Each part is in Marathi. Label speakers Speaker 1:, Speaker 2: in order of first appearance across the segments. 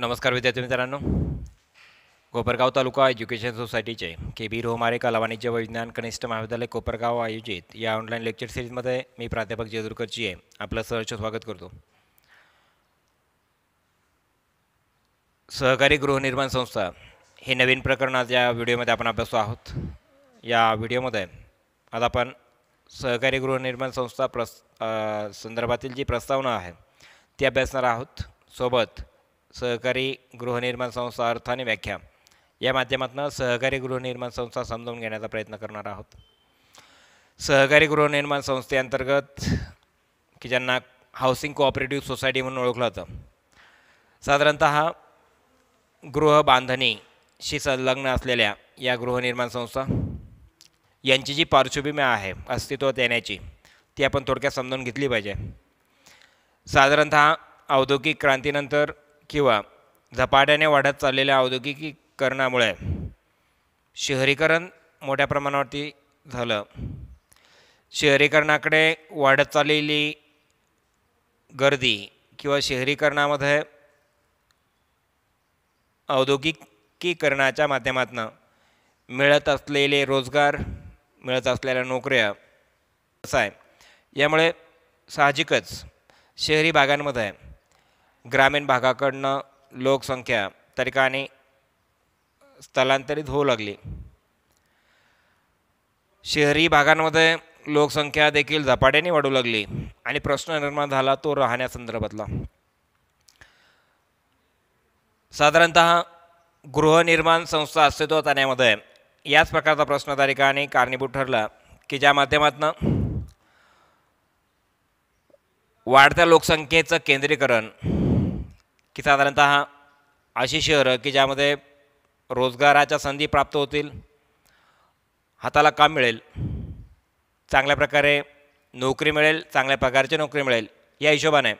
Speaker 1: नमस्कार विद्यार्थी मित्रांनो कोपरगाव तालुका एज्युकेशन सोसायटीचे के बी रोहमारे कला वाणिज्य विज्ञान कनिष्ठ महाविद्यालय कोपरगाव आयोजित या ऑनलाईन लेक्चर सिरीजमध्ये मी प्राध्यापक जेदुरकरची आहे आपलं सहर्ष स्वागत करतो सहकारी गृहनिर्माण संस्था हे नवीन प्रकरण आज या व्हिडिओमध्ये आपण अभ्यासतो आहोत या व्हिडिओमध्ये आज आपण सहकारी गृहनिर्माण संस्था प्रस् संदर्भातील जी प्रस्तावना आहे ती अभ्यासणार आहोत सोबत सहकारी गृहनिर्माण संस्था अर्थ आणि व्याख्या या माध्यमातून सहकारी गृहनिर्माण संस्था समजून घेण्याचा प्रयत्न करणार आहोत सहकारी गृहनिर्माण संस्थेअंतर्गत की ज्यांना हाऊसिंग कोऑपरेटिव्ह सोसायटी म्हणून ओळखलं जातं साधारणत गृहबांधणीशी संलग्न असलेल्या या गृहनिर्माण संस्था यांची जी पार्श्वभूमी आहे अस्तित्वात येण्याची ती आपण थोडक्यात समजावून घेतली पाहिजे साधारणत औद्योगिक क्रांतीनंतर किंवा झपाट्याने वाढत चाललेल्या औद्योगिकीकरणामुळे शहरीकरण मोठ्या प्रमाणावरती झालं शहरीकरणाकडे वाढत चाललेली गर्दी किंवा शहरीकरणामध्ये औद्योगिकीकरणाच्या माध्यमातून मिळत असलेले रोजगार मिळत असलेल्या नोकऱ्या असं आहे यामुळे साहजिकच शहरी भागांमध्ये ग्रामीण भागाकडनं लोकसंख्या तरीकाने स्थलांतरित होऊ लागली शहरी भागांमध्ये लोकसंख्या देखील झपाट्याने वाढू लागली आणि प्रश्न निर्माण झाला तो राहण्यासंदर्भातला साधारणत गृहनिर्माण संस्था अस्तित्वात आणण्यामध्ये याच प्रकारचा प्रश्न तारिकाने कारणीभूत ठरला की ज्या माध्यमातनं वाढत्या लोकसंख्येचं केंद्रीकरण की साधारणत अशी शहरं की ज्यामध्ये रोजगाराच्या संधी प्राप्त होतील हाताला काम मिळेल चांगल्या प्रकारे नोकरी मिळेल चांगल्या प्रकारची नोकरी मिळेल या हिशोबाने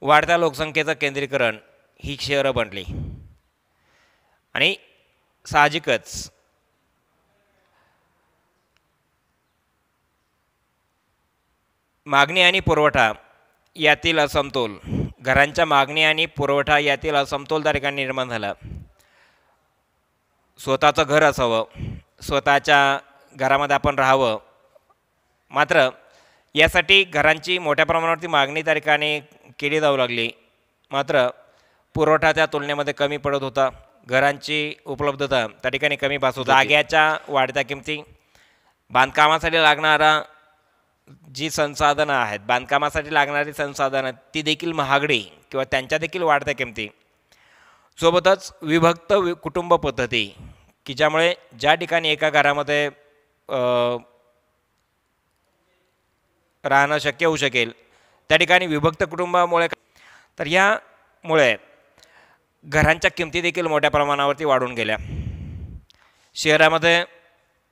Speaker 1: वाढत्या लोकसंख्येचं केंद्रीकरण ही शहरं बनली आणि साहजिकच मागणी आणि पुरवठा यातील असमतोल घरांच्या मागणी आणि पुरवठा यातील असमतोल निर्माण झाला स्वतःचं घर असावं स्वतःच्या घरामध्ये आपण राहावं मात्र यासाठी घरांची मोठ्या प्रमाणावरती मागणी त्या ठिकाणी केली जाऊ लागली मात्र पुरवठा त्या तुलनेमध्ये कमी पडत होता घरांची उपलब्धता त्या ठिकाणी कमी पास होता जाग्याच्या वाढत्या किमती बांधकामासाठी लागणारा जी संसाधनं आहेत बांधकामासाठी लागणारी संसाधनं ती देखील महागडी किंवा त्यांच्या देखील वाढत्या किमती सोबतच विभक्त वि कुटुंब पद्धती की ज्यामुळे ज्या ठिकाणी एका घरामध्ये राहणं शक्य होऊ शकेल त्या ठिकाणी विभक्त कुटुंबामुळे तर यामुळे घरांच्या किमती देखील मोठ्या प्रमाणावरती वाढून गेल्या शहरामध्ये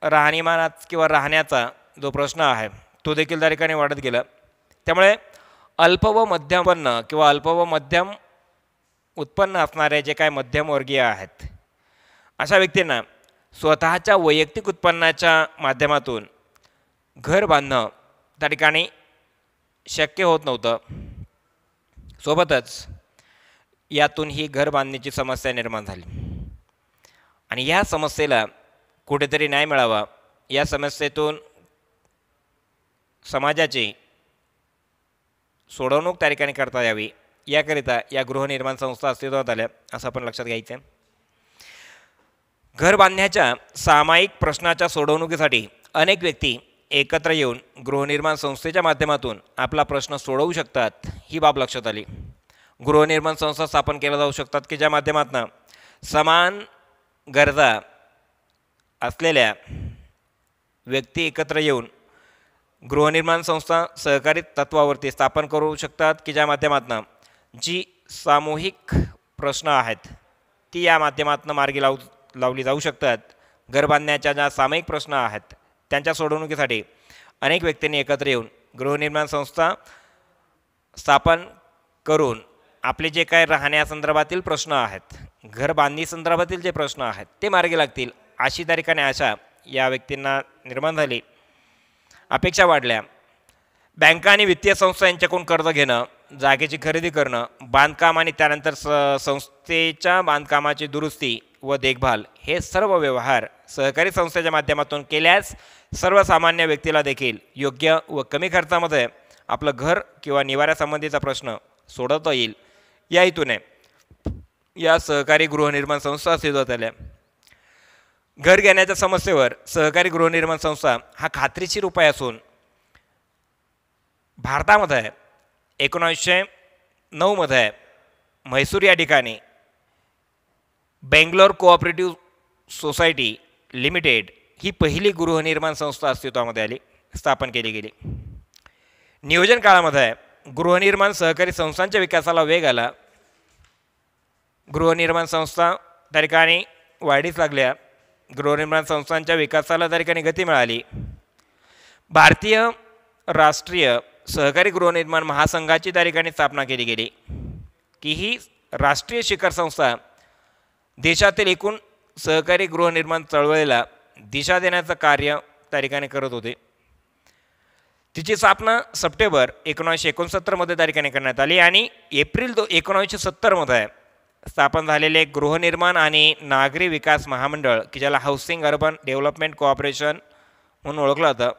Speaker 1: राहणीमानात किंवा राहण्याचा जो प्रश्न आहे तो देखील त्या ठिकाणी वाढत गेला त्यामुळे अल्प व मध्यम उत्पन्न किंवा अल्प व मध्यम उत्पन्न असणारे जे काय मध्यमवर्गीय आहेत अशा व्यक्तींना स्वतःच्या वैयक्तिक उत्पन्नाच्या माध्यमातून घर बांधणं त्या ठिकाणी शक्य होत नव्हतं सोबतच यातून ही घर बांधण्याची समस्या निर्माण झाली आणि या समस्येला कुठेतरी न्याय मिळावा या समस्येतून समाजाचे सोडवणूक त्या ठिकाणी करता यावी याकरिता या गृहनिर्माण संस्था अस्तित्वात आल्या असं आपण लक्षात घ्यायचं घर बांधण्याच्या सामायिक प्रश्नाच्या सोडवणुकीसाठी अनेक व्यक्ती एकत्र येऊन गृहनिर्माण संस्थेच्या माध्यमातून आपला प्रश्न सोडवू शकतात ही बाब लक्षात आली गृहनिर्माण संस्था स्थापन केल्या जाऊ शकतात की ज्या माध्यमातून समान गरजा असलेल्या व्यक्ती एकत्र येऊन गृहनिर्माण संस्था सहकारी तत्वावरती स्थापन करू शकतात की ज्या माध्यमातून जी सामूहिक प्रश्न आहेत ती या माध्यमातून मार्गी लावू लावली जाऊ शकतात घर बांधण्याच्या ज्या सामूहिक प्रश्न आहेत त्यांच्या सोडवणुकीसाठी अनेक व्यक्तींनी एकत्र येऊन गृहनिर्माण संस्था स्थापन करून आपले जे काय राहण्यासंदर्भातील प्रश्न आहेत घर बांधणीसंदर्भातील जे प्रश्न आहेत ते मार्गी लागतील अशी तारीखाने आशा या व्यक्तींना निर्माण झाली अपेक्षा वाढल्या बँका आणि वित्तीय संस्था यांच्याकडून कर्ज घेणं जागेची खरेदी करणं बांधकाम आणि त्यानंतर स संस्थेच्या बांधकामाची दुरुस्ती व देखभाल हे सर्व व्यवहार सहकारी संस्थेच्या माध्यमातून केल्यास सर्वसामान्य व्यक्तीला देखील योग्य व कमी खर्चामध्ये आपलं घर किंवा निवाऱ्यासंबंधीचा प्रश्न सोडवता येईल या हेतूने या सहकारी गृहनिर्माण संस्था अस्तित्वात आल्या घर घेण्याच्या समस्येवर सहकारी गृहनिर्माण संस्था हा खात्रीशीर उपाय असून भारतामध्ये एकोणासशे नऊमध्ये म्हैसूर या ठिकाणी बेंगलोर कोऑपरेटिव्ह सोसायटी लिमिटेड ही पहिली गृहनिर्माण संस्था अस्तित्वामध्ये आली स्थापन केली गेली नियोजन काळामध्ये गृहनिर्माण सहकारी संस्थांच्या विकासाला वेग आला गृहनिर्माण संस्था त्या ठिकाणी वाढीस लागल्या गृहनिर्माण संस्थांच्या विकासाला त्या ठिकाणी गती मिळाली भारतीय राष्ट्रीय सहकारी गृहनिर्माण महासंघाची त्या ठिकाणी स्थापना केली गेली की ही राष्ट्रीय शिखर संस्था देशातील एकूण सहकारी गृहनिर्माण चळवळीला दिशा देण्याचं कार्य त्या ठिकाणी करत होते तिची स्थापना सप्टेंबर एकोणावीसशे एकोणसत्तरमध्ये त्या ठिकाणी करण्यात आली आणि एप्रिल दो एकोणावीसशे सत्तरमध्ये स्थापन झालेले गृहनिर्माण आणि नागरी विकास महामंडळ की ज्याला हाऊसिंग अर्बन डेव्हलपमेंट कॉपरेशन म्हणून ओळखलं जातं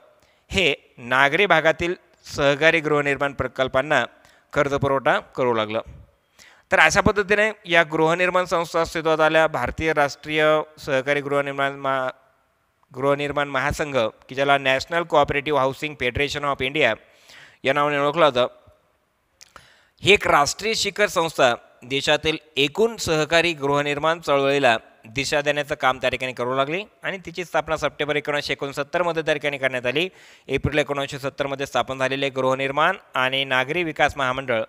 Speaker 1: हे नागरी भागातील सहकारी गृहनिर्माण प्रकल्पांना कर्जपुरवठा करू लागलं तर अशा पद्धतीने या गृहनिर्माण संस्था अस्तित्वात आल्या भारतीय राष्ट्रीय सहकारी गृहनिर्माण महा गृहनिर्माण महासंघ की ज्याला national cooperative housing federation of India या नावाने ओळखलं जातं ही एक राष्ट्रीय शिखर संस्था देशातील एकूण सहकारी गृहनिर्माण चळवळीला दिशा देण्याचं काम त्या ठिकाणी करू लागले आणि तिची स्थापना सप्टेंबर एकोणीसशे एकोणसत्तरमध्ये त्या ठिकाणी करण्यात आली एप्रिल एकोणीसशे सत्तरमध्ये स्थापन झालेले गृहनिर्माण आणि नागरी विकास महामंडळ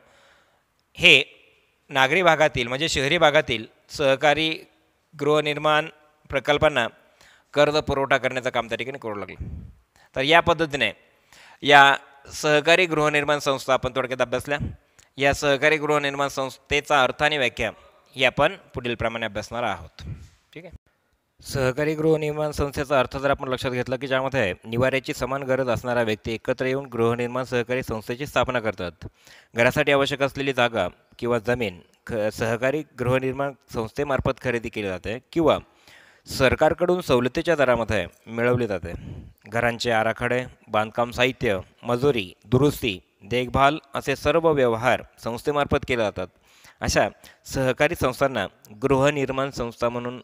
Speaker 1: हे नागरी भागातील म्हणजे शहरी भागातील सहकारी गृहनिर्माण प्रकल्पांना कर्ज पुरवठा करण्याचं काम त्या ठिकाणी करू लागले तर या पद्धतीने या सहकारी गृहनिर्माण संस्था आपण थोडक्यात अभ्यासल्या या सहकारी गृहनिर्माण संस्थेचा अर्थ आणि व्याख्या ही आपण पुढील प्रमाणे अभ्यासणार आहोत ठीक आहे सहकारी गृहनिर्माण संस्थेचा अर्थ जर आपण लक्षात घेतला की ज्यामध्ये निवाऱ्याची समान गरज असणारा व्यक्ती एकत्र येऊन गृहनिर्माण सहकारी संस्थेची स्थापना करतात घरासाठी आवश्यक असलेली जागा किंवा जमीन ख सहकारी गृहनिर्माण संस्थेमार्फत खरेदी केली जाते किंवा सरकारकडून सवलतीच्या दरामध्ये मिळवली जाते घरांचे आराखडे बांधकाम साहित्य मजुरी दुरुस्ती देखभाल असे सर्व व्यवहार संस्थेमार्फत केले जातात अशा सहकारी संस्थांना गृहनिर्माण संस्था म्हणून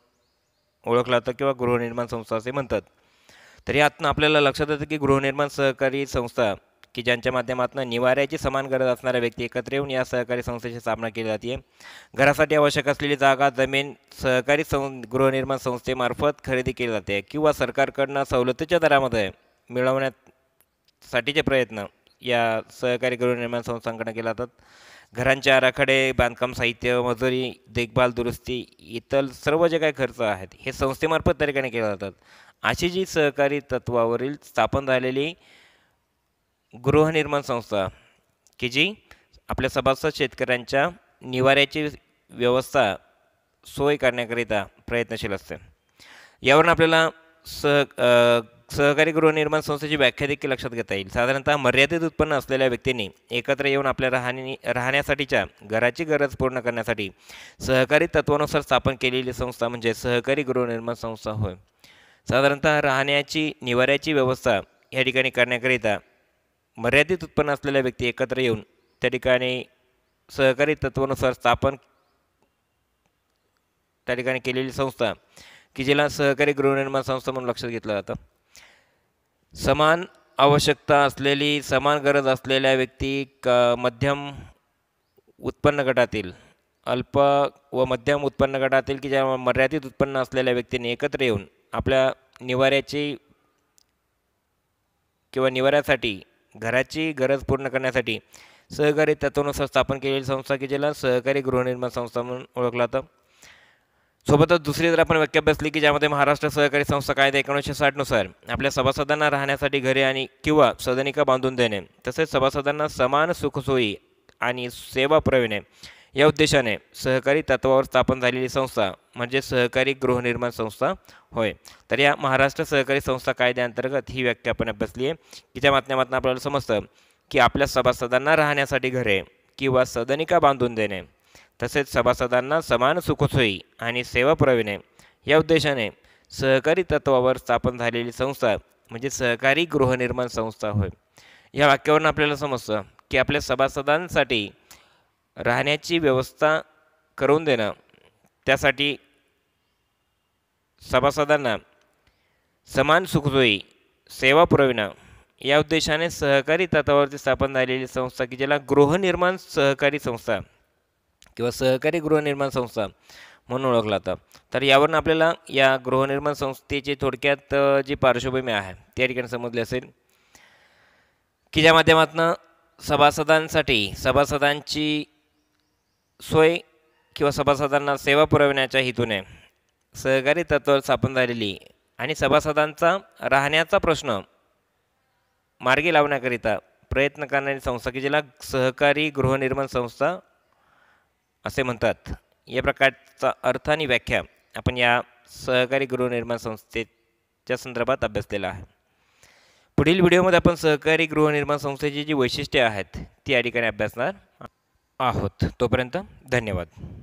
Speaker 1: ओळखलं जातं किंवा गृहनिर्माण संस्था असे म्हणतात तरी यातनं आपल्याला लक्षात येतं की गृहनिर्माण सहकारी संस्था की ज्यांच्या माध्यमातून निवाऱ्याची समान गरज असणाऱ्या व्यक्ती एकत्र येऊन या सहकारी संस्थेची स्थापना केली जाते घरासाठी आवश्यक असलेली जागा जमीन सहकारी सं गृहनिर्माण संस्थेमार्फत खरेदी केली जाते किंवा सरकारकडनं सवलतीच्या दरामध्ये मिळवण्यासाठीचे प्रयत्न या सहकारी गृहनिर्माण संस्थांकडे केला जातात घरांचे आराखडे बांधकाम साहित्य मजुरी देखभाल दुरुस्ती इतर सर्व जे काही खर्च आहेत हे संस्थेमार्फत त्या ठिकाणी केले जातात अशी जी सहकारी तत्वावरील स्थापन झालेली गृहनिर्माण संस्था की जी आपल्या सभासद शेतकऱ्यांच्या निवाऱ्याची व्यवस्था सोय करण्याकरिता प्रयत्नशील असते यावरून आपल्याला सह सहकारी गृहनिर्माण संस्थेची व्याख्या देखील लक्षात घेता येईल साधारणतः मर्यादित उत्पन्न असलेल्या व्यक्तींनी एकत्र येऊन आपल्या राहणी राहण्यासाठीच्या घराची गरज पूर्ण करण्यासाठी सहकारी तत्वानुसार स्थापन केलेली संस्था म्हणजे सहकारी गृहनिर्माण संस्था होय साधारणतः राहण्याची निवाऱ्याची व्यवस्था या ठिकाणी करण्याकरिता मर्यादित उत्पन्न असलेल्या व्यक्ती एकत्र येऊन त्या ठिकाणी सहकारी तत्वानुसार स्थापन त्या ठिकाणी केलेली संस्था की जिला सहकारी गृहनिर्माण संस्था म्हणून लक्षात घेतलं जातं समान आवश्यकता असलेली समान गरज असलेल्या व्यक्ती क मध्यम उत्पन्न गटातील अल्प व मध्यम उत्पन्न गटातील की ज्या मर्यादित उत्पन्न असलेल्या व्यक्तीने एकत्र येऊन आपल्या निवाऱ्याची किंवा निवाऱ्यासाठी घराची गरज पूर्ण करण्यासाठी सहकारी तत्वानुसार स्थापन केलेली संस्था की ज्याला सहकारी गृहनिर्माण संस्था म्हणून ओळखला जातं सोबतच दुसरी जर आपण व्याख्या बसली की ज्यामध्ये महाराष्ट्र सहकारी संस्था कायदा एकोणीसशे साठनुसार आपल्या सभासदांना राहण्यासाठी घरे आणि किंवा सदनिका बांधून देणे तसेच सभासदांना समान सुखसोयी आणि सेवा पुरविणे या उद्देशाने सहकारी तत्वावर स्थापन झालेली संस्था म्हणजे सहकारी गृहनिर्माण संस्था होय तर या महाराष्ट्र सहकारी संस्था कायद्याअंतर्गत ही व्याख्या आपण बसली आहे की माध्यमातून आपल्याला समजतं की आपल्या सभासदांना राहण्यासाठी घरे किंवा सदनिका बांधून देणे तसेच सभासदांना समान सुखसोयी आणि सेवा पुरविणे या उद्देशाने सहकारी तत्वावर स्थापन झालेली संस्था म्हणजे सहकारी गृहनिर्माण संस्था होय या वाक्यावरून आपल्याला समजतं की आपल्या सभासदांसाठी राहण्याची व्यवस्था करून देणं त्यासाठी सभासदांना समान सुखसोयी सेवा पुरविणं या उद्देशाने सहकारी तत्वावरती स्थापन झालेली संस्था की ज्याला गृहनिर्माण सहकारी संस्था किंवा सहकारी गृहनिर्माण संस्था म्हणून ओळखला जातं तर यावरून आपल्याला या गृहनिर्माण संस्थेची थोडक्यात जी पार्श्वभूमी आहे त्या ठिकाणी समजली असेल की ज्या माध्यमातून सभासदांसाठी सभासदांची सोय किंवा सभासदांना सेवा पुरवण्याच्या हेतूने सहकारी तत्व स्थापन झालेली आणि सभासदांचा राहण्याचा प्रश्न मार्गी लावण्याकरिता प्रयत्न करणारी संस्था की जिला सहकारी गृहनिर्माण संस्था असे म्हणतात या प्रकारचा अर्थ आणि व्याख्या आपण या सहकारी गृहनिर्माण संस्थेच्या संदर्भात अभ्यासलेला आहे
Speaker 2: पुढील व्हिडिओमध्ये
Speaker 1: आपण सहकारी गृहनिर्माण संस्थेची जी वैशिष्ट्ये आहेत ती या ठिकाणी अभ्यासणार आहोत तोपर्यंत धन्यवाद